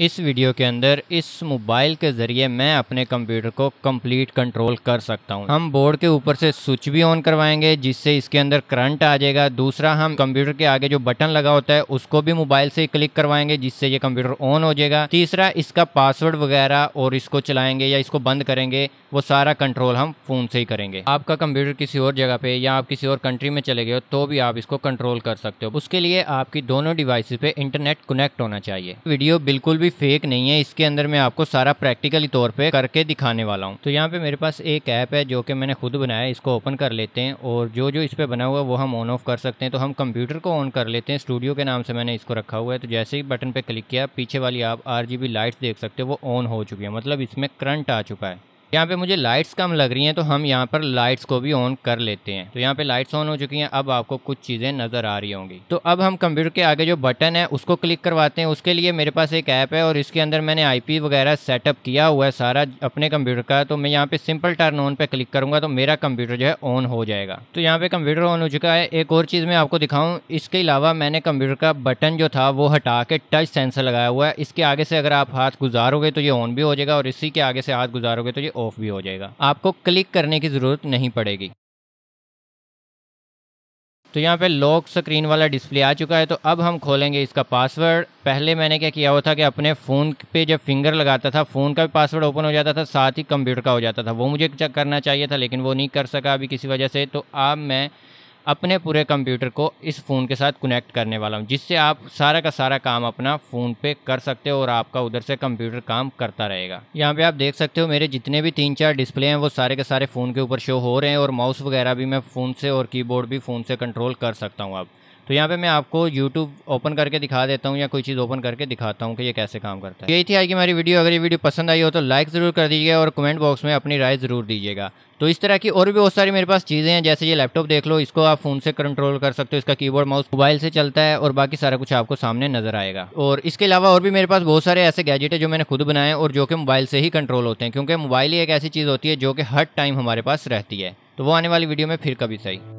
इस वीडियो के अंदर इस मोबाइल के ज़रिए मैं अपने कंप्यूटर को कंप्लीट कंट्रोल कर सकता हूँ हम बोर्ड के ऊपर से स्विच भी ऑन करवाएंगे जिससे इसके अंदर करंट आ जाएगा दूसरा हम कंप्यूटर के आगे जो बटन लगा होता है उसको भी मोबाइल से क्लिक करवाएंगे जिससे ये कंप्यूटर ऑन हो जाएगा तीसरा इसका पासवर्ड वगैरह और इसको चलाएंगे या इसको बंद करेंगे वो सारा कंट्रोल हम फ़ोन से ही करेंगे आपका कंप्यूटर किसी और जगह पे या आप किसी और कंट्री में चले गए हो तो भी आप इसको कंट्रोल कर सकते हो उसके लिए आपकी दोनों डिवाइस पे इंटरनेट कनेक्ट होना चाहिए वीडियो बिल्कुल भी फेक नहीं है इसके अंदर मैं आपको सारा प्रैक्टिकली तौर पर करके दिखाने वाला हूँ तो यहाँ पे मेरे पास एक ऐप है जो कि मैंने खुद बनाया इसको ओपन कर लेते हैं और जो जो इस पर बना हुआ वो हम ऑन ऑफ कर सकते हैं तो हम कंप्यूटर को ऑन कर लेते हैं स्टूडियो के नाम से मैंने इसको रखा हुआ है तो जैसे ही बटन पर क्लिक किया पीछे वाली आप आर लाइट्स देख सकते हो वो ऑन हो चुकी है मतलब इसमें करंट आ चुका है यहाँ पे मुझे लाइट्स कम लग रही हैं तो हम यहाँ पर लाइट्स को भी ऑन कर लेते हैं तो यहाँ पे लाइट्स ऑन हो चुकी हैं अब आपको कुछ चीज़ें नज़र आ रही होंगी तो अब हम कंप्यूटर के आगे जो बटन है उसको क्लिक करवाते हैं उसके लिए मेरे पास एक ऐप है और इसके अंदर मैंने आई वगैरह सेटअप किया हुआ है सारा अपने कंप्यूटर का तो मैं यहाँ पे सिंपल टर्न ऑन पर क्लिक करूँगा तो मेरा कंप्यूटर जो है ऑन हो जाएगा तो यहाँ पे कंप्यूटर ऑन हो चुका है एक और चीज़ मैं आपको दिखाऊँ इसके अलावा मैंने कंप्यूटर का बटन जो था वो हटा के टच सेंसर लगाया हुआ है इसके आगे से अगर आप हाथ गुजारोगे तो ये ऑन भी हो जाएगा और इसी के आगे से हाथ गुजारोगे तो ये ऑफ भी हो जाएगा आपको क्लिक करने की ज़रूरत नहीं पड़ेगी तो यहाँ पे लॉक स्क्रीन वाला डिस्प्ले आ चुका है तो अब हम खोलेंगे इसका पासवर्ड पहले मैंने क्या किया हुआ था कि अपने फ़ोन पे जब फिंगर लगाता था फ़ोन का भी पासवर्ड ओपन हो जाता था साथ ही कंप्यूटर का हो जाता था वो मुझे चेक करना चाहिए था लेकिन वो नहीं कर सका अभी किसी वजह से तो अब मैं अपने पूरे कंप्यूटर को इस फ़ोन के साथ कनेक्ट करने वाला हूँ जिससे आप सारा का सारा काम अपना फ़ोन पे कर सकते हो और आपका उधर से कंप्यूटर काम करता रहेगा यहाँ पे आप देख सकते हो मेरे जितने भी तीन चार डिस्प्ले हैं वो सारे के सारे फ़ोन के ऊपर शो हो रहे हैं और माउस वगैरह भी मैं फ़ोन से और कीबोर्ड भी फ़ोन से कंट्रोल कर सकता हूँ आप तो यहाँ पे मैं आपको यूट्यूब ओपन करके दिखा देता हूँ या कोई चीज़ ओपन करके दिखाता हूँ कि ये कैसे काम करता है यही थी आज की हमारी वीडियो अगर ये वीडियो पसंद आई हो तो लाइक ज़रूर कर दीजिएगा और कमेंट बॉक्स में अपनी राय ज़रूर दीजिएगा तो इस तरह की और भी बहुत सारी मेरे पास चीज़ें हैं जैसे ये लैपटॉप देख लो इसको आप फ़ोन से कंट्रोल कर सकते हो इसका कीबोर्ड माउस मोबाइल से चलता है और बाकी सारा कुछ आपको सामने नज़र आएगा और इसके अलावा और भी मेरे पास बहुत सारे ऐसे गैजेट है जो मैंने खुद बनाए और जो कि मोबाइल से ही कंट्रोल होते हैं क्योंकि मोबाइल ही एक ऐसी चीज़ होती है जो कि हर टाइम हमारे पास रहती है तो वो आने वाली वीडियो में फिर कभी सही